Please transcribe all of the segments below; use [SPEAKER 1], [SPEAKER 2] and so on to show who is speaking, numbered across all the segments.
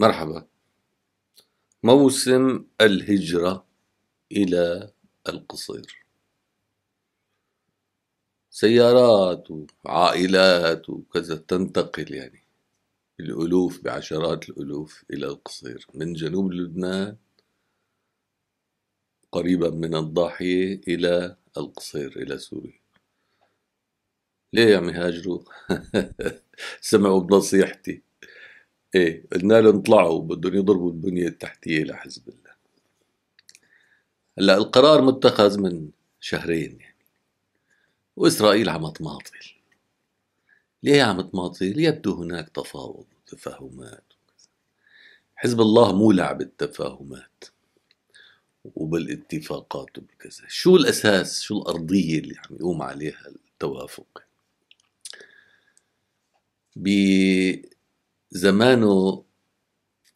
[SPEAKER 1] مرحبا موسم الهجرة إلى القصير سيارات وعائلات وكذا تنتقل يعني بالألوف بعشرات الألوف إلى القصير من جنوب لبنان قريبا من الضاحية إلى القصير إلى سوريا ليه عم يهاجروا؟ سمعوا بنصيحتي ايه قلنا لهم طلعوا بدهم يضربوا البنيه التحتيه لحزب الله هلا القرار متخذ من شهرين يعني واسرائيل عم تماطل ليه عم تماطل؟ يبدو هناك تفاوض وتفاهمات حزب الله مولع بالتفاهمات وبالاتفاقات وبكذا شو الأساس شو الأرضية اللي عم يقوم عليها التوافق زمانه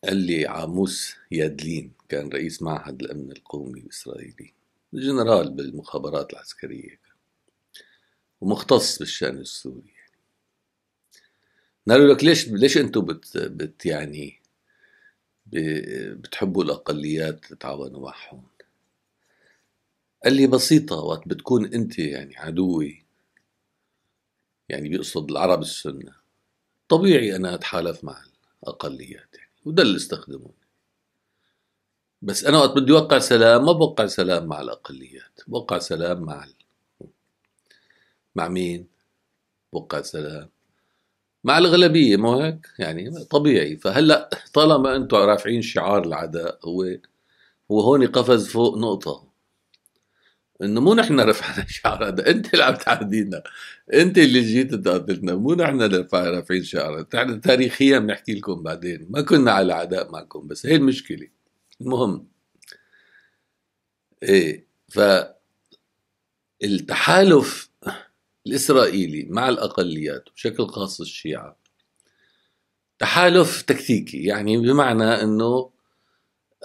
[SPEAKER 1] قال لي عاموس يادلين كان رئيس معهد الأمن القومي الإسرائيلي جنرال بالمخابرات العسكرية ومختص بالشأن السوري قالوا لك ليش ليش انتم بت, بت يعني بتحبوا الأقليات تتعاونوا معهم قال لي بسيطة وقت بتكون أنت يعني عدوي يعني بيقصد العرب السنة طبيعي أنا أتحالف مع الأقليات يعني وده اللي استخدمه بس أنا وقت بدي أوقع سلام ما بوقع سلام مع الأقليات بوقع سلام مع ال... مع مين؟ بوقع سلام مع الغلبية مو هيك؟ يعني طبيعي فهلا طالما أنتم رافعين شعار العداء هو هو هون قفز فوق نقطة انه مو نحن رفعنا شعر هذا انت اللي عم تعادينا انت اللي جيت تقاتلنا مو نحن اللي رافعين شعر نحن تاريخيا بنحكي لكم بعدين ما كنا على عداء معكم بس هي المشكله المهم ايه ف التحالف الاسرائيلي مع الاقليات بشكل خاص الشيعه تحالف تكتيكي يعني بمعنى انه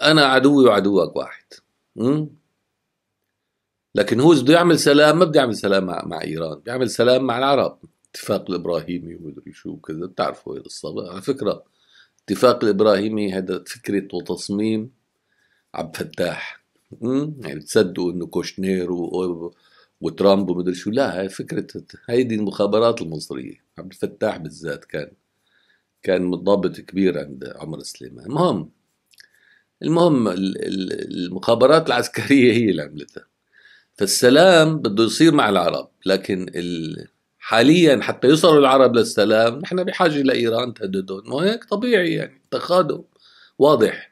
[SPEAKER 1] انا عدوي وعدوك واحد لكن هو بده يعمل سلام ما بده يعمل سلام مع, مع ايران بيعمل سلام مع العرب اتفاق الابراهيمي ومدري شو وكذا بتعرفوا هي القصه على فكره اتفاق الابراهيمي هذا فكره وتصميم عبد الفتاح يعني بتصدقوا انه كوشنير وترامب ومدري شو لا هاي فكره هيدي المخابرات المصريه عبد الفتاح بالذات كان كان ضابط كبير عند عمر سليمان المهم المهم المخابرات العسكريه هي اللي عملتها فالسلام بده يصير مع العرب لكن ال... حاليا حتى يوصلوا العرب للسلام نحن بحاجة لإيران تهددهم وهيك طبيعي يعني تخادم واضح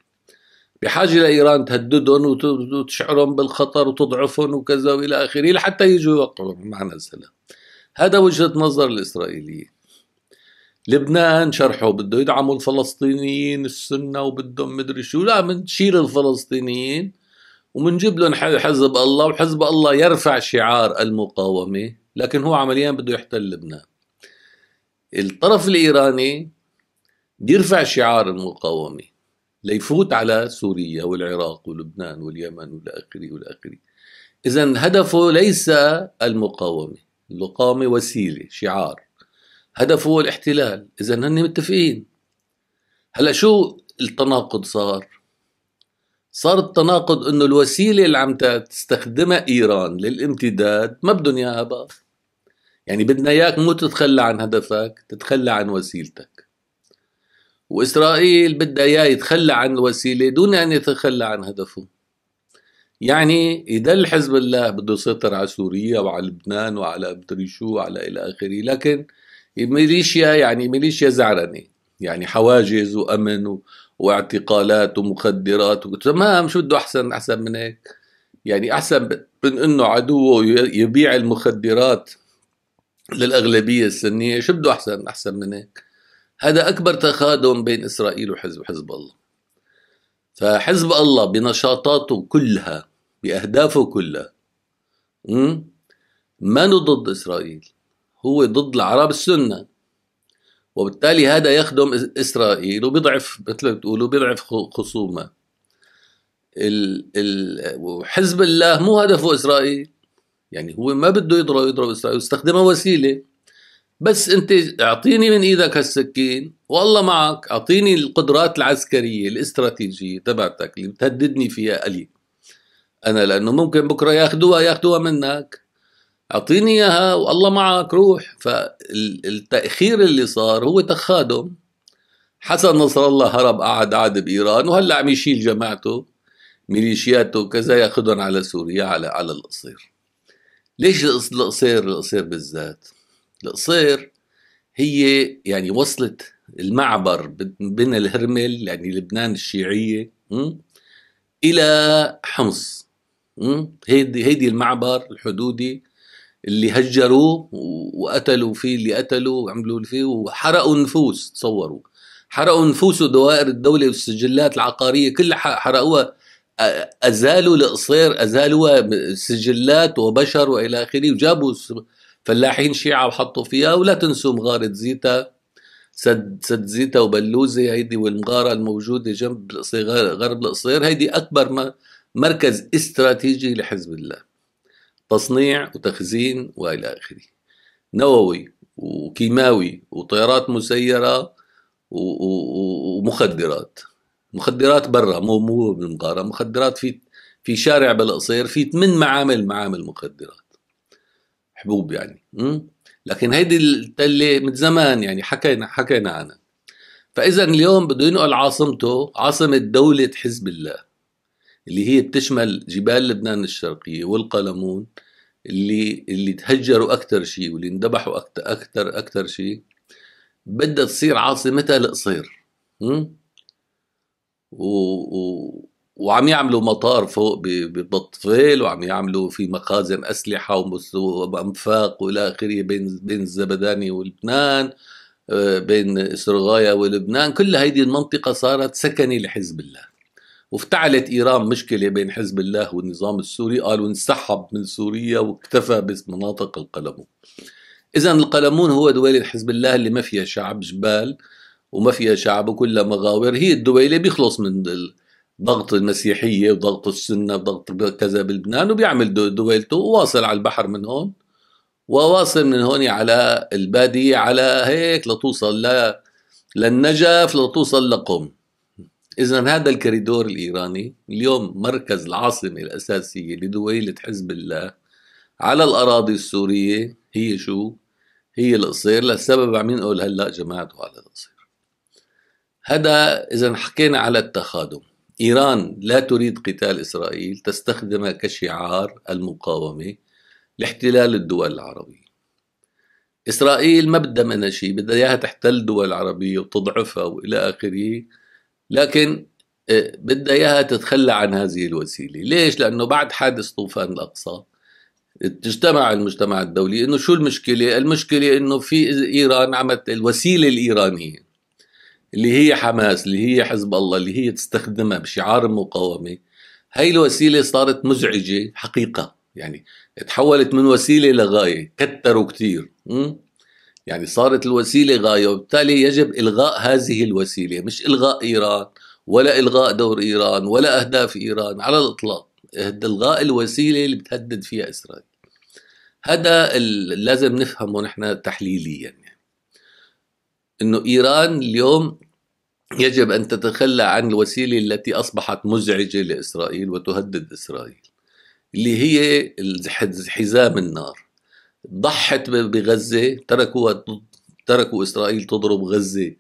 [SPEAKER 1] بحاجة لإيران تهددهم وتشعرهم بالخطر وتضعفهم وكذا وإلى آخره لحتى يجوا يوقعوا معنا السلام هذا وجهة نظر الإسرائيلية لبنان شرحه بده يدعموا الفلسطينيين السنة وبدهم مدري شو لا بنشيل الفلسطينيين ومنجيب لهم حزب الله وحزب الله يرفع شعار المقاومة لكن هو عمليا بده يحتل لبنان الطرف الإيراني بيرفع شعار المقاومة ليفوت على سوريا والعراق ولبنان واليمن والآخري والآخري إذا هدفه ليس المقاومة المقاومة وسيلة شعار هدفه الاحتلال إذا هن متفقين هلا شو التناقض صار صار التناقض انه الوسيله اللي عم تستخدمها ايران للامتداد ما بدهم اياها بقى يعني بدنا اياك مو تتخلى عن هدفك تتخلى عن وسيلتك واسرائيل بدها اياه يتخلى عن الوسيله دون ان يتخلى عن هدفه يعني اذا حزب الله بده يسيطر على سوريا وعلى لبنان وعلى بدري شو وعلى الى اخره لكن ميليشيا يعني ميليشيا زعرنه يعني حواجز وامن واعتقالات ومخدرات تمام شو بده احسن احسن من هيك يعني احسن من انه عدوه يبيع المخدرات للاغلبيه السنيه شو بده احسن احسن من هيك هذا اكبر تخادم بين اسرائيل وحزب حزب الله فحزب الله بنشاطاته كلها باهدافه كلها ما ضد اسرائيل هو ضد العرب السنه وبالتالي هذا يخدم اسرائيل وبيضعف مثل ما بتقولوا بيضعف خصومه وحزب الله مو هدفه اسرائيل يعني هو ما بده يضرب يضرب اسرائيل استخدمها وسيله بس انت اعطيني من ايدك هالسكين والله معك اعطيني القدرات العسكريه الاستراتيجيه تبعتك اللي بتهددني فيها الي انا لانه ممكن بكره ياخذوها ياخذوها منك اعطيني اياها والله معك روح فالتاخير اللي صار هو تخادم حسن نصر الله هرب قعد قعد بايران وهلا عم يشيل جماعته ميليشياته كذا ياخذهم على سوريا على على القصير ليش القصير القصير بالذات القصير هي يعني وصلت المعبر بين الهرمل يعني لبنان الشيعيه الى حمص هيدي هيدي المعبر الحدودي اللي هجروه وقتلوا فيه اللي قتلوا وعملوا فيه وحرقوا نفوس تصوروا حرقوا نفوس ودوائر الدولة والسجلات العقارية كلها حرقوها أزالوا القصير أزالوها سجلات وبشر وإلى آخره وجابوا فلاحين شيعة وحطوا فيها ولا تنسوا مغارة زيتا سد سد زيتا وبلوزة هيدي والمغارة الموجودة جنب غرب القصير هيدي أكبر مركز استراتيجي لحزب الله تصنيع وتخزين والى اخره نووي وكيماوي وطيارات مسيره ومخدرات مخدرات برا مو مو بالمقارنه مخدرات في في شارع بالقصير في ثمان معامل معامل مخدرات حبوب يعني لكن هيدي التله من زمان يعني حكينا حكينا عنها فاذا اليوم بده ينقل عاصمته عاصمه دوله حزب الله اللي هي بتشمل جبال لبنان الشرقية والقلمون اللي اللي تهجروا أكثر شيء واللي اندبحوا أكثر أكثر أكثر شيء بدها تصير عاصمتها القصير و... و... وعم يعملوا مطار فوق ببطفيل وعم يعملوا في مخازن أسلحة وأنفاق وإلى آخره بين بين الزبداني ولبنان آه، بين سرغايا ولبنان كل هيدي المنطقة صارت سكني لحزب الله وافتعلت إيران مشكلة بين حزب الله والنظام السوري قالوا انسحب من سوريا واكتفى بمناطق القلمون إذا القلمون هو دويلة حزب الله اللي ما فيها شعب جبال وما فيها شعب وكلها مغاور هي الدويلة بيخلص من ضغط المسيحية وضغط السنة وضغط كذا بلبنان وبيعمل دويلته وواصل على البحر من هون وواصل من هون على البادية على هيك لتوصل ل... للنجف لتوصل لقم إذا هذا الكريدور الإيراني اليوم مركز العاصمة الأساسية لدويلة حزب الله على الأراضي السورية هي شو؟ هي القصير للسبب عم ينقل هلا جماعته على القصير هذا إذا حكينا على التخادم إيران لا تريد قتال إسرائيل تستخدم كشعار المقاومة لاحتلال الدول العربية إسرائيل ما بدها منها شيء بدها إياها تحتل دول عربية وتضعفها وإلى آخره لكن آه، بدها اياها تتخلى عن هذه الوسيله، ليش؟ لانه بعد حادث طوفان الاقصى اجتمع المجتمع الدولي انه شو المشكله؟ المشكله انه في ايران عملت الوسيله الايرانيه اللي هي حماس، اللي هي حزب الله، اللي هي تستخدمها بشعار المقاومه هاي الوسيله صارت مزعجه حقيقه يعني تحولت من وسيله لغايه كتروا كثير يعني صارت الوسيله غايه وبالتالي يجب الغاء هذه الوسيله مش الغاء ايران ولا الغاء دور ايران ولا اهداف ايران على الاطلاق الغاء الوسيله اللي بتهدد فيها اسرائيل هذا لازم نفهمه نحن تحليليا يعني انه ايران اليوم يجب ان تتخلى عن الوسيله التي اصبحت مزعجه لاسرائيل وتهدد اسرائيل اللي هي حزام النار ضحت بغزه تركوا تركوا اسرائيل تضرب غزه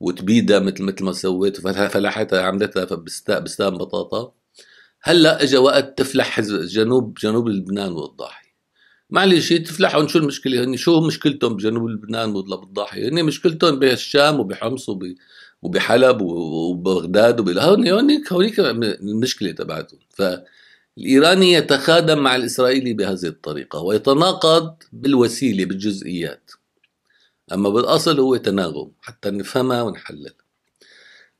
[SPEAKER 1] وتبيدها مثل مثل ما سويت فلحتها عملتها بستان بطاطا هلا اجى وقت تفلح جنوب جنوب لبنان والضاحي معلش تفلحهم شو المشكله هني شو مشكلتهم بجنوب لبنان والضاحيه هني مشكلتهم بالشام وبحمص وب وبحلب وبغداد وبال هون هونيك هونيك المشكله تبعتهم ف الإيراني يتخادم مع الإسرائيلي بهذه الطريقة ويتناقض بالوسيلة بالجزئيات أما بالأصل هو تناغم حتى نفهمها ونحللها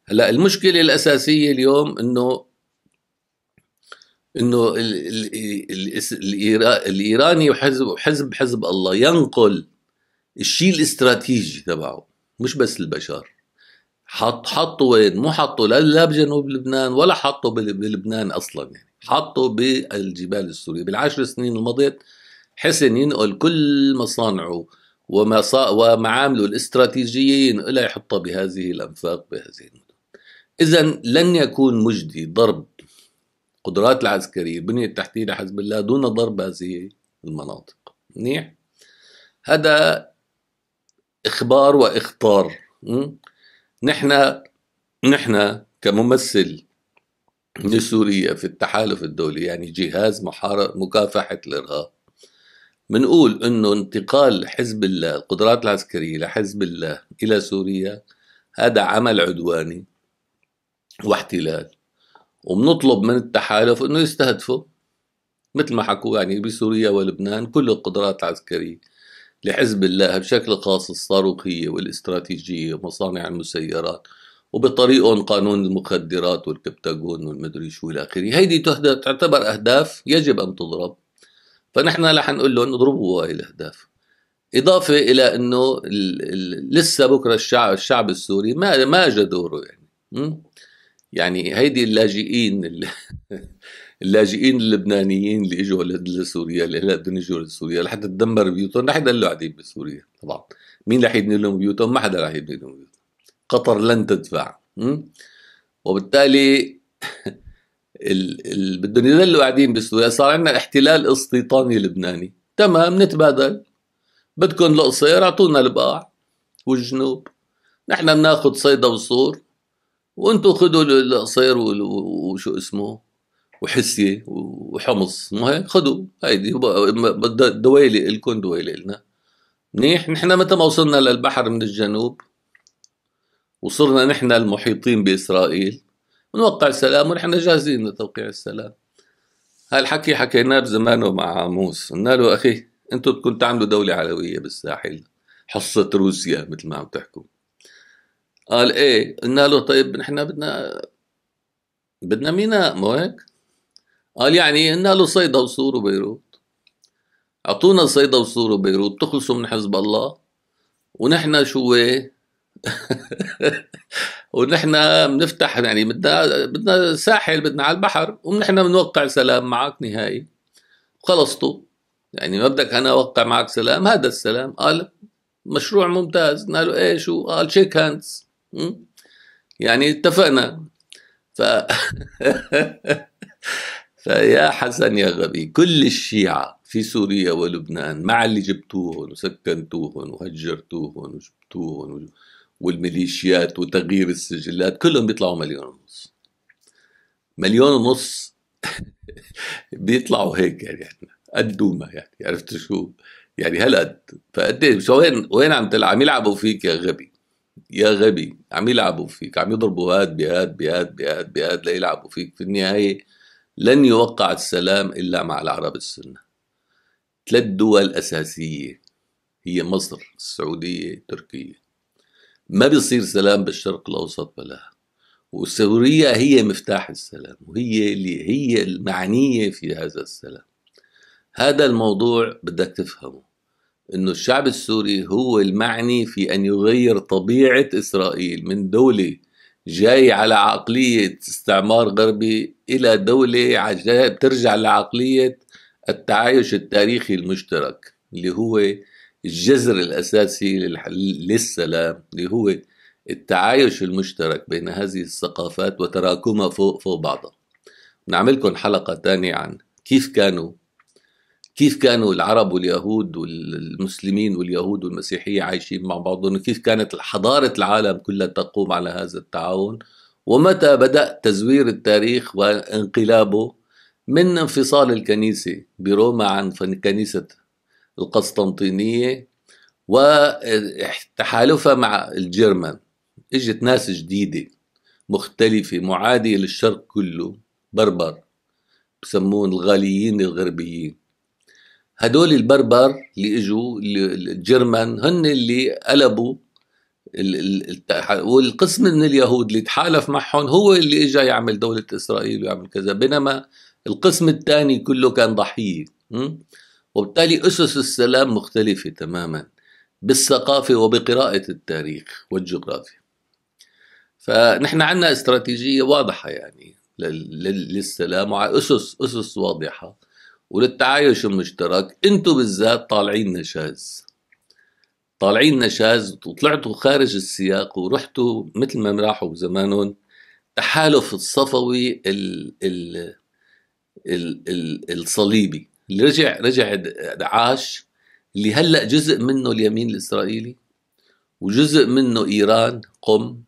[SPEAKER 1] هلا المشكلة الأساسية اليوم إنه إنه الإيراني وحزب حزب حزب الله ينقل الشيء الاستراتيجي تبعه مش بس البشر حط حطه وين مو حطه لا بجنوب لبنان ولا حطه بلبنان أصلا يعني حطه بالجبال السورية بالعشر سنين الماضية حسن ينقل كل مصانعه ومصا... ومعامله الاستراتيجية ينقلها يحطها بهذه الأنفاق بهذه المدن إذا لن يكون مجدي ضرب قدرات العسكرية البنية التحتية لحزب الله دون ضرب هذه المناطق منيح هذا إخبار وإخطار نحن نحن كممثل لسوريا في التحالف الدولي يعني جهاز مكافحة الإرهاب بنقول انه انتقال حزب الله القدرات العسكريه لحزب الله الى سوريا هذا عمل عدواني واحتلال وبنطلب من التحالف انه يستهدفه مثل ما حكوا يعني بسوريا ولبنان كل القدرات العسكريه لحزب الله بشكل خاص الصاروخيه والاستراتيجيه ومصانع المسيرات وبطريقهم قانون المخدرات والكبتاجون والمدري شو الى اخره، هيدي تعتبر اهداف يجب ان تضرب فنحن رح نقول لهم اضربوا هاي الاهداف. اضافه الى انه لسه بكره الشعب الشعب السوري ما ما اجى دوره يعني يعني هيدي اللاجئين اللاجئين اللبنانيين اللي اجوا لسوريا اللي بدهم يجوا لسوريا رح تدمر بيوتهم رح يضلوا قاعدين بسوريا طبعا مين رح يبني لهم بيوتهم ما حدا رح يبني لهم بيوتهم قطر لن تدفع وبالتالي بدهم يضلوا قاعدين بسوريا صار عندنا احتلال استيطاني لبناني تمام نتبادل بدكم القصير اعطونا البقاع والجنوب نحن بناخذ صيدا وصور وانتم خذوا القصير وشو اسمه وحسيه وحمص مو هيك خذوا هيدي دويله الكم دويله لنا منيح نحن متى ما وصلنا للبحر من الجنوب وصرنا نحن المحيطين بإسرائيل ونوقع السلام ونحن جاهزين لتوقيع السلام هالحكي حكيناه بزمانه مع موس قلنا له أخي أنتم بدكم تعملوا دولة علوية بالساحل حصة روسيا مثل ما عم تحكوا قال ايه قلنا له طيب نحن بدنا بدنا ميناء مو هيك؟ قال يعني قلنا له صيدا وصور وبيروت اعطونا صيدا وصور وبيروت تخلصوا من حزب الله ونحن شو ايه ونحن بنفتح يعني بدنا بدنا ساحل بدنا على البحر ونحن بنوقع سلام معك نهائي خلصتوا يعني ما بدك انا اوقع معك سلام هذا السلام قال مشروع ممتاز قلنا له ايه شو قال شيك هاندز يعني اتفقنا ف فيا حسن يا غبي كل الشيعة في سوريا ولبنان مع اللي جبتوهم وسكنتوهم وهجرتوهم وجبتوهم, وجبتوهن والميليشيات وتغيير السجلات كلهم بيطلعوا مليون ونص مليون ونص بيطلعوا هيك يعني احنا قدومه يعني عرفت شو يعني هالقد فقد إيه؟ شو وين وين عم تلعب عم يلعبوا فيك يا غبي يا غبي عم يلعبوا فيك عم يضربوا هاد بهاد بهاد بهاد بهاد ليلعبوا فيك في النهايه لن يوقع السلام الا مع العرب السنه ثلاث دول اساسيه هي مصر السعوديه تركيا ما بيصير سلام بالشرق الاوسط بلاها وسوريا هي مفتاح السلام وهي اللي هي المعنيه في هذا السلام هذا الموضوع بدك تفهمه انه الشعب السوري هو المعني في ان يغير طبيعه اسرائيل من دوله جاي على عقليه استعمار غربي الى دوله بترجع لعقليه التعايش التاريخي المشترك اللي هو الجذر الأساسي للسلام اللي هو التعايش المشترك بين هذه الثقافات وتراكمها فوق فوق بعضها نعملكم حلقة تانية عن كيف كانوا كيف كانوا العرب واليهود والمسلمين واليهود والمسيحية عايشين مع بعضهم وكيف كانت حضارة العالم كلها تقوم على هذا التعاون ومتى بدأ تزوير التاريخ وانقلابه من انفصال الكنيسة بروما عن كنيسة القسطنطينية وتحالفها مع الجرمن اجت ناس جديدة مختلفة معادية للشرق كله بربر بسمون الغاليين الغربيين هدول البربر اللي اجوا الجرمن هن اللي قلبوا والقسم من اليهود اللي تحالف معهم هو اللي اجى يعمل دولة اسرائيل ويعمل كذا بينما القسم الثاني كله كان ضحية وبالتالي أسس السلام مختلفة تماما بالثقافة وبقراءة التاريخ والجغرافيا فنحن عندنا استراتيجية واضحة يعني للسلام وعلى أسس أسس واضحة وللتعايش المشترك انتم بالذات طالعين نشاز طالعين نشاز وطلعتوا خارج السياق ورحتوا مثل ما راحوا بزمانهم التحالف الصفوي الصليبي اللي رجع رجع عاش اللي هلا جزء منه اليمين الاسرائيلي وجزء منه ايران قم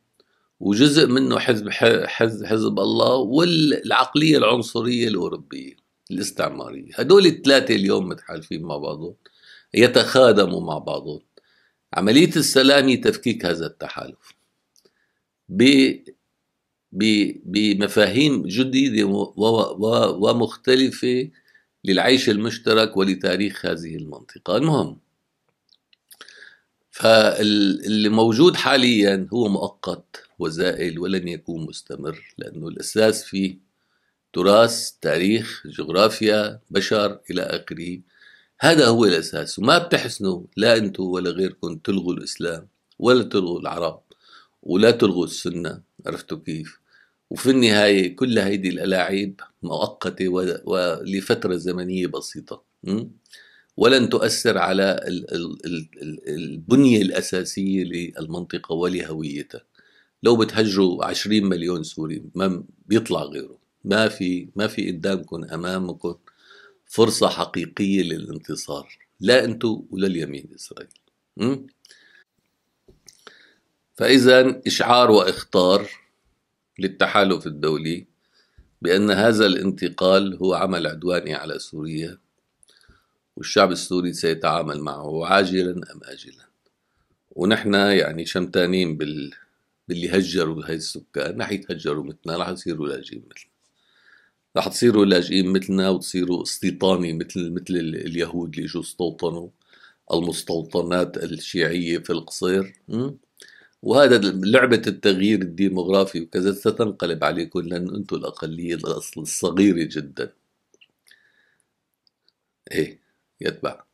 [SPEAKER 1] وجزء منه حزب حزب, حزب الله والعقليه العنصريه الاوروبيه الاستعماريه هدول الثلاثه اليوم متحالفين مع بعضهم يتخادموا مع بعضهم عمليه السلام هي تفكيك هذا التحالف ب بمفاهيم جديده ومختلفه للعيش المشترك ولتاريخ هذه المنطقة المهم فاللي موجود حاليا هو مؤقت وزائل ولن يكون مستمر لأنه الأساس فيه تراث تاريخ جغرافيا بشر إلى آخره هذا هو الأساس وما بتحسنوا لا أنتم ولا غيركم تلغوا الإسلام ولا تلغوا العرب ولا تلغوا السنة عرفتوا كيف وفي النهاية كل هيدي الألاعيب مؤقتة ولفترة زمنية بسيطة ولن تؤثر على البنية الأساسية للمنطقة ولهويتها لو بتهجروا 20 مليون سوري ما بيطلع غيره ما في ما في قدامكم امامكم فرصه حقيقيه للانتصار لا انتو ولا اليمين اسرائيل فاذا اشعار واخطار للتحالف الدولي بأن هذا الانتقال هو عمل عدواني على سوريا والشعب السوري سيتعامل معه عاجلا أم آجلا ونحن يعني شمتانين بال... باللي هجروا هاي السكان رح يتهجروا مثلنا رح يصيروا لاجئين مثلنا رح تصيروا لاجئين مثلنا وتصيروا استيطاني مثل مثل اليهود اللي اجوا استوطنوا المستوطنات الشيعية في القصير م? وهذا لعبة التغيير الديموغرافي وكذا ستنقلب عليكم لأن أنتم الأقلية الأصل الصغيرة جدا إيه يتبع